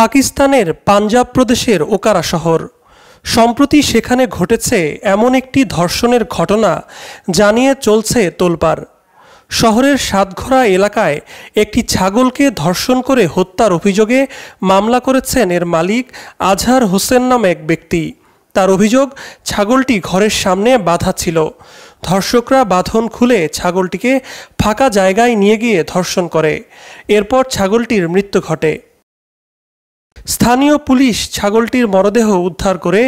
পাকিস্তানের পাঞ্জাব প্রদেশের ওকারা শহর সম্প্রতি সেখানে ঘটেছে এমন একটি ধর্ষণের ঘটনা জানিয়ে চলছে তোলপাড় শহরের সাতঘরা এলাকায় একটি ছাগলকে ধর্ষণ করে হত্যার অভিযোগে মামলা করেছেন এর মালিক আজহার হোসেন নামে এক ব্যক্তি তার অভিযোগ ছাগলটি ঘরের সামনে বাধা ছিল ধর্ষকরা বাঁধন খুলে ছাগলটিকে ফাঁকা জায়গায় নিয়ে গিয়ে ধর্ষণ করে এরপর ছাগলটির মৃত্যু ঘটে স্থানীয় পুলিশ ছাগলটির মরদেহ উদ্ধার করে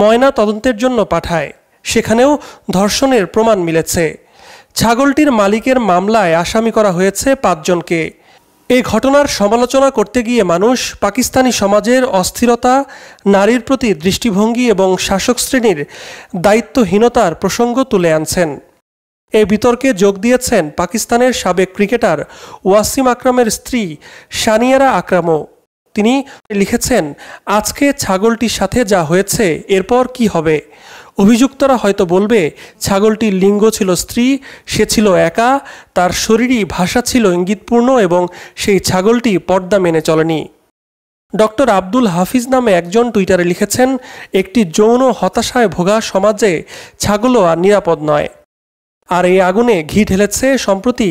ময়না তদন্তের জন্য পাঠায় সেখানেও ধর্ষণের প্রমাণ মিলেছে ছাগলটির মালিকের মামলায় আসামি করা হয়েছে পাঁচজনকে এ ঘটনার সমালোচনা করতে গিয়ে মানুষ পাকিস্তানি সমাজের অস্থিরতা নারীর প্রতি দৃষ্টিভঙ্গি এবং শাসক শ্রেণীর দায়িত্বহীনতার প্রসঙ্গ তুলে আনছেন এ বিতর্কে যোগ দিয়েছেন পাকিস্তানের সাবেক ক্রিকেটার ওয়াসিম আকরামের স্ত্রী সানিয়ারা আকরামও তিনি লিখেছেন আজকে ছাগলটির সাথে যা হয়েছে এরপর কি হবে অভিযুক্তরা হয়তো বলবে ছাগলটির লিঙ্গ ছিল স্ত্রী সে ছিল একা তার শরীরী ভাষা ছিল ইঙ্গিতপূর্ণ এবং সেই ছাগলটি পর্দা মেনে চলেনি ডক্টর আব্দুল হাফিজ নামে একজন টুইটারে লিখেছেন একটি যৌন হতাশায় ভোগা সমাজে ছাগলও আর নিরাপদ নয় আর এই আগুনে ঘি ঢেলেছে সম্প্রতি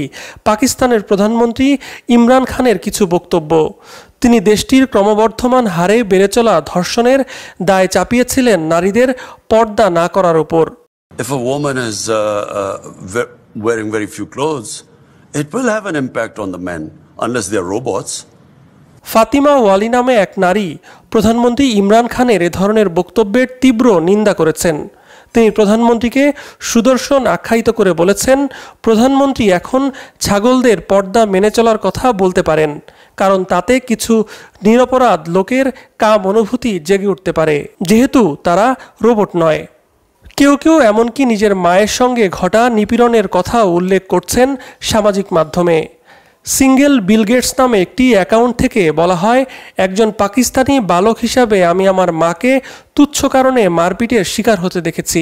পাকিস্তানের প্রধানমন্ত্রী ইমরান খানের কিছু বক্তব্য তিনি দেশটির ক্রমবর্ধমান হারে বেড়ে চলা ধর্ষণের দায় চাপিয়েছিলেন নারীদের পর্দা না করার উপর uh, uh, ফাতিমা ওয়ালি নামে এক নারী প্রধানমন্ত্রী ইমরান খানের এ ধরনের বক্তব্যের তীব্র নিন্দা করেছেন তিনি প্রধানমন্ত্রীকে সুদর্শন আখ্যায়িত করে বলেছেন প্রধানমন্ত্রী এখন ছাগলদের পর্দা মেনে চলার কথা বলতে পারেন কারণ তাতে কিছু নিরপরাধ লোকের কাম অনুভূতি জেগে উঠতে পারে যেহেতু তারা রোবট নয় কেউ কেউ এমনকি নিজের মায়ের সঙ্গে ঘটা নিপীড়নের কথা উল্লেখ করছেন সামাজিক মাধ্যমে সিঙ্গেল বিল গেটস নামে একটি অ্যাকাউন্ট থেকে বলা হয় একজন পাকিস্তানি বালক হিসাবে আমি আমার মাকে তুচ্ছ কারণে মারপিটের শিকার হতে দেখেছি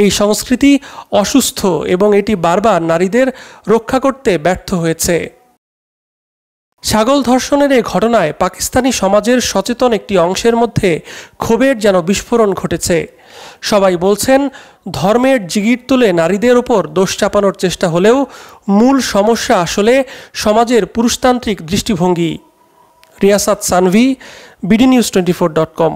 এই সংস্কৃতি অসুস্থ এবং এটি বারবার নারীদের রক্ষা করতে ব্যর্থ হয়েছে ছাগল ধর্ষণের এ ঘটনায় পাকিস্তানি সমাজের সচেতন একটি অংশের মধ্যে ক্ষোভের যেন বিস্ফোরণ ঘটেছে সবাই বলছেন ধর্মের জিগির তুলে নারীদের ওপর দোষ চাপানোর চেষ্টা হলেও মূল সমস্যা আসলে সমাজের পুরুষতান্ত্রিক দৃষ্টিভঙ্গি Riasat Sanvi BD news twenty four dot কম